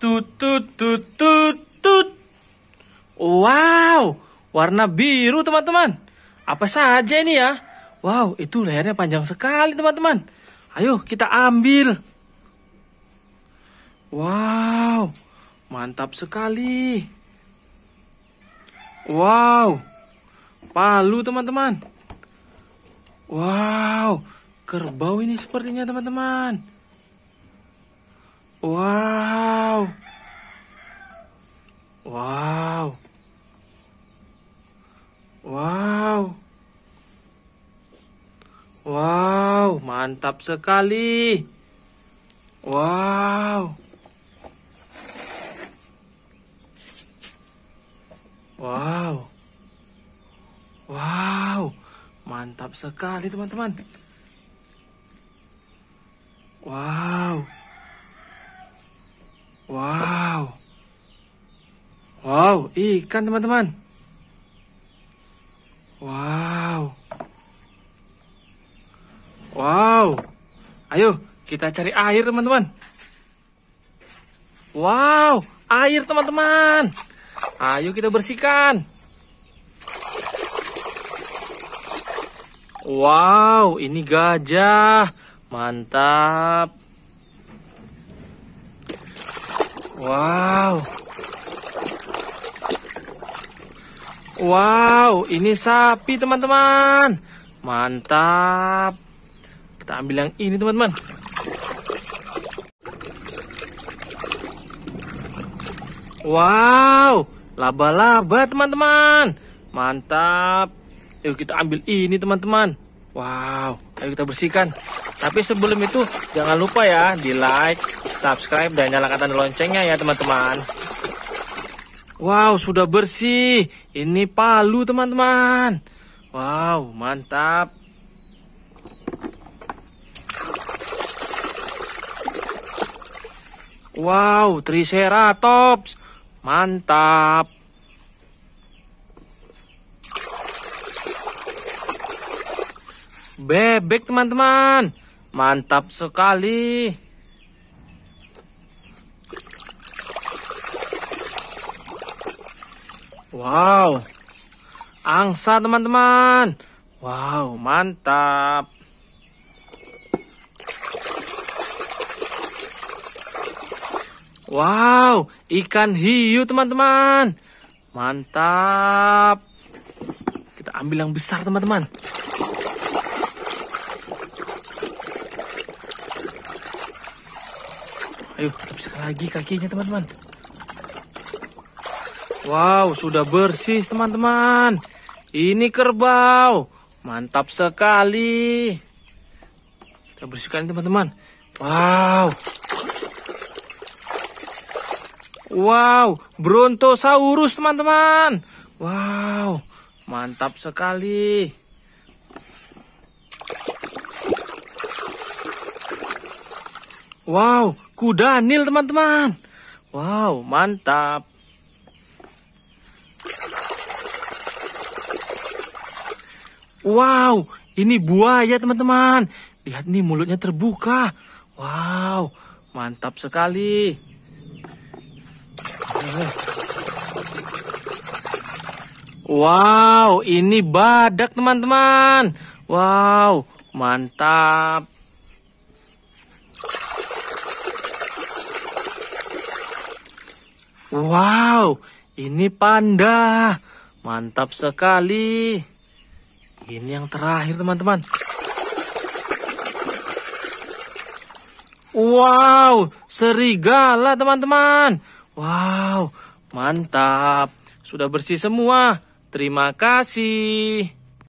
Tut tut tut tut tut. Wow, warna biru teman-teman. Apa saja ini ya? Wow, itu layarnya panjang sekali teman-teman. Ayo kita ambil. Wow, mantap sekali. Wow, palu teman-teman. Wow, kerbau ini sepertinya teman-teman. Wow. Wow. Wow. Wow. Wow, mantap sekali. Wow. Wow. Wow. Mantap sekali, teman-teman. Wow. Wow, ikan teman-teman. Wow. Wow. Ayo, kita cari air teman-teman. Wow, air teman-teman. Ayo kita bersihkan. Wow, ini gajah. Mantap. Wow. Wow, ini sapi teman-teman. Mantap. Kita ambil yang ini teman-teman. Wow, laba-laba teman-teman. Mantap. Yuk kita ambil ini teman-teman. Wow, ayo kita bersihkan. Tapi sebelum itu jangan lupa ya di like, subscribe, dan nyalakan tanda loncengnya ya teman-teman. Wow, sudah bersih. Ini palu, teman-teman. Wow, mantap. Wow, Triceratops. Mantap. Bebek, teman-teman. Mantap sekali. Wow, angsa teman-teman. Wow, mantap. Wow, ikan hiu teman-teman. Mantap. Kita ambil yang besar teman-teman. Ayo, kita bisa lagi kakinya teman-teman. Wow, sudah bersih teman-teman. Ini kerbau. Mantap sekali. Kita bersihkan teman-teman. Wow. Wow, Brontosaurus teman-teman. Wow, mantap sekali. Wow, kuda nil teman-teman. Wow, mantap. Wow, ini buaya teman-teman. Lihat nih mulutnya terbuka. Wow, mantap sekali. Wow, ini badak teman-teman. Wow, mantap. Wow, ini panda. Mantap sekali. Ini yang terakhir teman-teman. Wow, serigala teman-teman. Wow, mantap. Sudah bersih semua. Terima kasih.